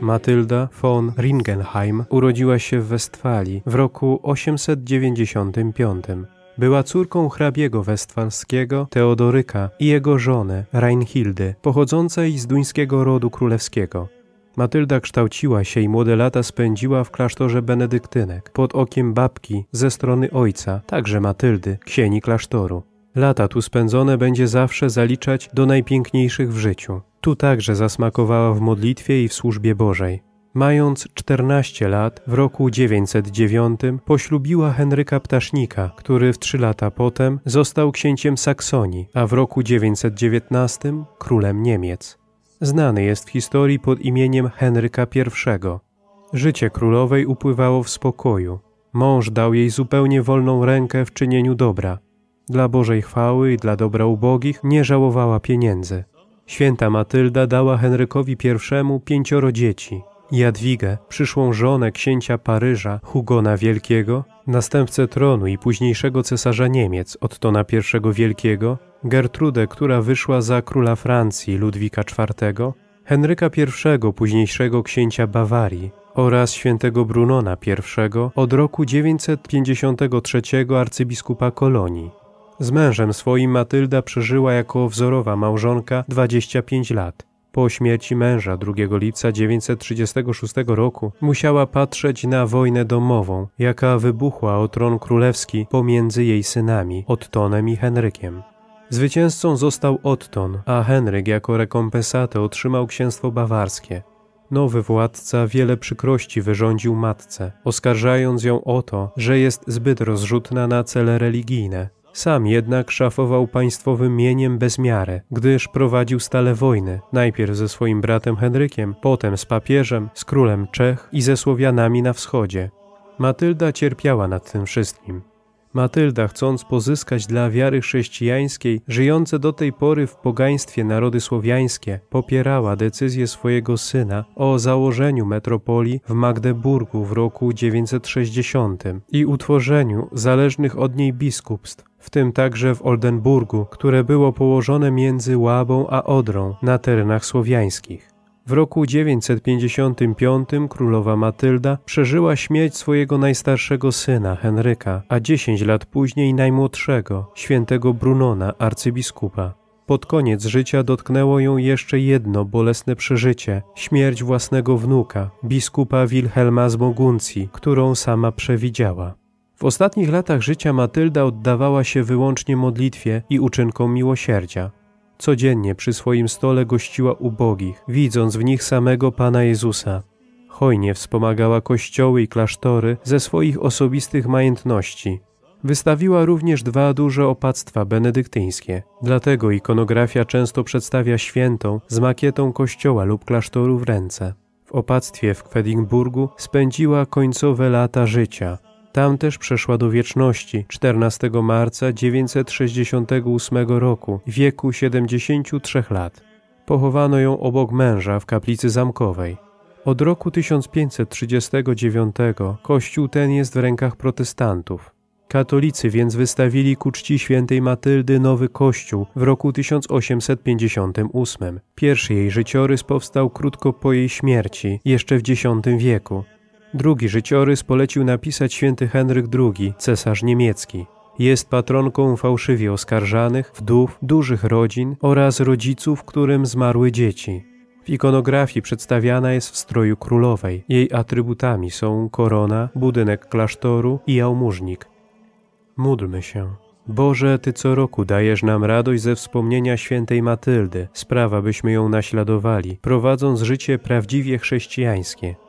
Matylda von Ringenheim urodziła się w Westfalii w roku 895. Była córką hrabiego westfalskiego Teodoryka i jego żony Reinhildy, pochodzącej z duńskiego rodu królewskiego. Matylda kształciła się i młode lata spędziła w klasztorze benedyktynek pod okiem babki ze strony ojca, także Matyldy, księgi klasztoru. Lata tu spędzone będzie zawsze zaliczać do najpiękniejszych w życiu. Tu także zasmakowała w modlitwie i w służbie Bożej. Mając 14 lat, w roku 909 poślubiła Henryka Ptasznika, który w 3 lata potem został księciem Saksonii, a w roku 919 królem Niemiec. Znany jest w historii pod imieniem Henryka I. Życie królowej upływało w spokoju. Mąż dał jej zupełnie wolną rękę w czynieniu dobra – dla Bożej chwały i dla dobra ubogich nie żałowała pieniędzy. Święta Matylda dała Henrykowi I pięcioro dzieci. Jadwigę, przyszłą żonę księcia Paryża, Hugona Wielkiego, następcę tronu i późniejszego cesarza Niemiec, Ottona I Wielkiego, Gertrudę, która wyszła za króla Francji, Ludwika IV, Henryka I, późniejszego księcia Bawarii, oraz świętego Brunona I od roku 953 arcybiskupa Kolonii. Z mężem swoim Matylda przeżyła jako wzorowa małżonka 25 lat. Po śmierci męża 2 lipca 936 roku musiała patrzeć na wojnę domową, jaka wybuchła o tron królewski pomiędzy jej synami Ottonem i Henrykiem. Zwycięzcą został Otton, a Henryk jako rekompensatę otrzymał księstwo bawarskie. Nowy władca wiele przykrości wyrządził matce, oskarżając ją o to, że jest zbyt rozrzutna na cele religijne, sam jednak szafował państwowym mieniem bez miary, gdyż prowadził stale wojny, najpierw ze swoim bratem Henrykiem, potem z papieżem, z królem Czech i ze Słowianami na wschodzie. Matylda cierpiała nad tym wszystkim. Matylda, chcąc pozyskać dla wiary chrześcijańskiej żyjące do tej pory w pogaństwie narody słowiańskie, popierała decyzję swojego syna o założeniu metropolii w Magdeburgu w roku 960 i utworzeniu zależnych od niej biskupstw, w tym także w Oldenburgu, które było położone między Łabą a Odrą na terenach słowiańskich. W roku 955 królowa Matylda przeżyła śmierć swojego najstarszego syna Henryka, a 10 lat później najmłodszego, świętego Brunona, arcybiskupa. Pod koniec życia dotknęło ją jeszcze jedno bolesne przeżycie śmierć własnego wnuka, biskupa Wilhelma z Moguncji, którą sama przewidziała. W ostatnich latach życia Matylda oddawała się wyłącznie modlitwie i uczynkom miłosierdzia. Codziennie przy swoim stole gościła ubogich, widząc w nich samego Pana Jezusa. Hojnie wspomagała kościoły i klasztory ze swoich osobistych majątności. Wystawiła również dwa duże opactwa benedyktyńskie. Dlatego ikonografia często przedstawia świętą z makietą kościoła lub klasztoru w ręce. W opactwie w Kwedingburgu spędziła końcowe lata życia – tam też przeszła do wieczności 14 marca 968 roku, wieku 73 lat. Pochowano ją obok męża w kaplicy zamkowej. Od roku 1539 kościół ten jest w rękach protestantów. Katolicy więc wystawili ku czci świętej Matyldy nowy kościół w roku 1858. Pierwszy jej życiorys powstał krótko po jej śmierci, jeszcze w X wieku. Drugi życiorys polecił napisać święty Henryk II, cesarz niemiecki. Jest patronką fałszywie oskarżanych, wdów, dużych rodzin oraz rodziców, którym zmarły dzieci. W ikonografii przedstawiana jest w stroju królowej. Jej atrybutami są korona, budynek klasztoru i jałmużnik. Módlmy się. Boże, Ty co roku dajesz nam radość ze wspomnienia świętej Matyldy, sprawa byśmy ją naśladowali, prowadząc życie prawdziwie chrześcijańskie